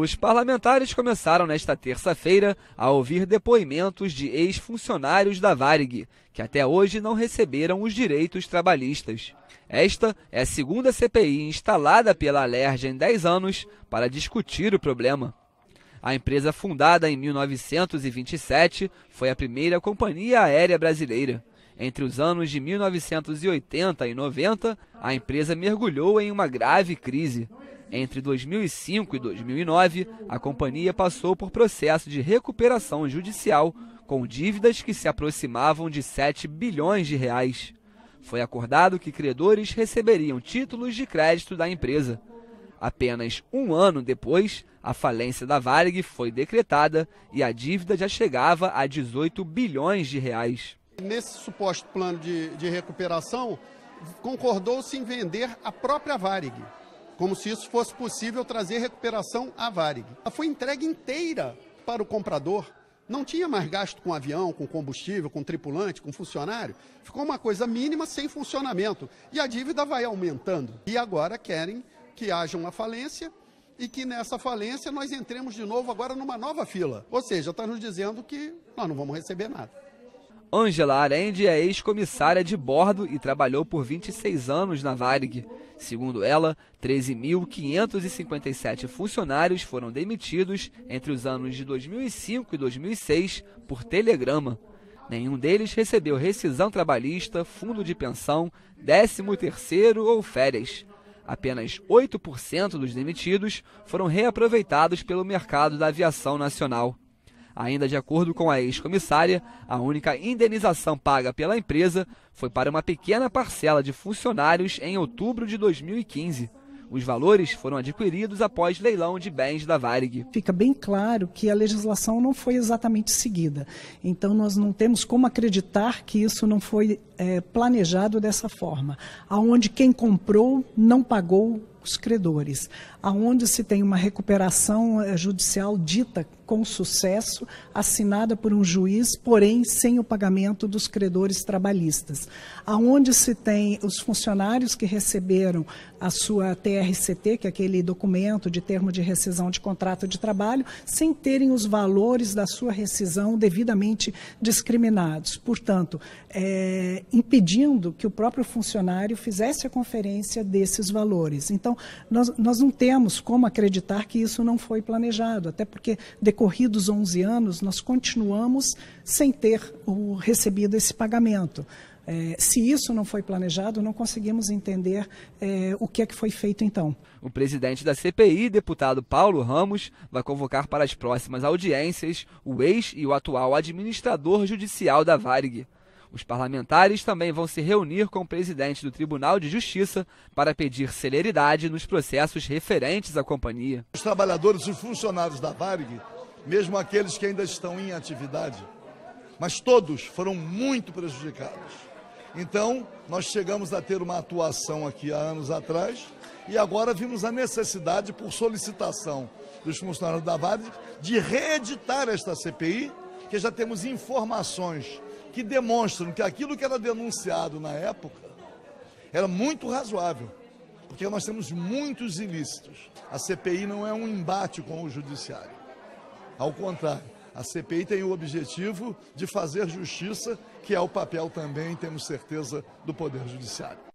Os parlamentares começaram nesta terça-feira a ouvir depoimentos de ex-funcionários da Varig, que até hoje não receberam os direitos trabalhistas. Esta é a segunda CPI instalada pela Alerj em 10 anos para discutir o problema. A empresa, fundada em 1927, foi a primeira companhia aérea brasileira. Entre os anos de 1980 e 90, a empresa mergulhou em uma grave crise. Entre 2005 e 2009, a companhia passou por processo de recuperação judicial com dívidas que se aproximavam de 7 bilhões de reais. Foi acordado que credores receberiam títulos de crédito da empresa. Apenas um ano depois, a falência da Varig foi decretada e a dívida já chegava a 18 bilhões de reais. Nesse suposto plano de, de recuperação, concordou-se em vender a própria Varig, como se isso fosse possível trazer recuperação à Varig. Ela foi entregue inteira para o comprador, não tinha mais gasto com avião, com combustível, com tripulante, com funcionário. Ficou uma coisa mínima sem funcionamento. E a dívida vai aumentando. E agora querem que haja uma falência e que nessa falência nós entremos de novo agora numa nova fila. Ou seja, está nos dizendo que nós não vamos receber nada. Angela Arendi é ex-comissária de bordo e trabalhou por 26 anos na Varig. Segundo ela, 13.557 funcionários foram demitidos entre os anos de 2005 e 2006 por telegrama. Nenhum deles recebeu rescisão trabalhista, fundo de pensão, 13º ou férias. Apenas 8% dos demitidos foram reaproveitados pelo mercado da aviação nacional. Ainda de acordo com a ex-comissária, a única indenização paga pela empresa foi para uma pequena parcela de funcionários em outubro de 2015. Os valores foram adquiridos após leilão de bens da Varig. Fica bem claro que a legislação não foi exatamente seguida. Então, nós não temos como acreditar que isso não foi é, planejado dessa forma, aonde quem comprou não pagou os credores, aonde se tem uma recuperação eh, judicial dita com sucesso, assinada por um juiz, porém sem o pagamento dos credores trabalhistas, aonde se tem os funcionários que receberam a sua TRCT, que é aquele documento de termo de rescisão de contrato de trabalho, sem terem os valores da sua rescisão devidamente discriminados, portanto, é, impedindo que o próprio funcionário fizesse a conferência desses valores. Então então, nós, nós não temos como acreditar que isso não foi planejado, até porque, decorridos 11 anos, nós continuamos sem ter o, recebido esse pagamento. É, se isso não foi planejado, não conseguimos entender é, o que é que foi feito então. O presidente da CPI, deputado Paulo Ramos, vai convocar para as próximas audiências o ex e o atual administrador judicial da Varig. Os parlamentares também vão se reunir com o presidente do Tribunal de Justiça para pedir celeridade nos processos referentes à companhia. Os trabalhadores e funcionários da Varg, mesmo aqueles que ainda estão em atividade, mas todos foram muito prejudicados. Então, nós chegamos a ter uma atuação aqui há anos atrás e agora vimos a necessidade, por solicitação dos funcionários da Varg, de reeditar esta CPI, que já temos informações que demonstram que aquilo que era denunciado na época era muito razoável, porque nós temos muitos ilícitos. A CPI não é um embate com o judiciário. Ao contrário, a CPI tem o objetivo de fazer justiça, que é o papel também, temos certeza, do Poder Judiciário.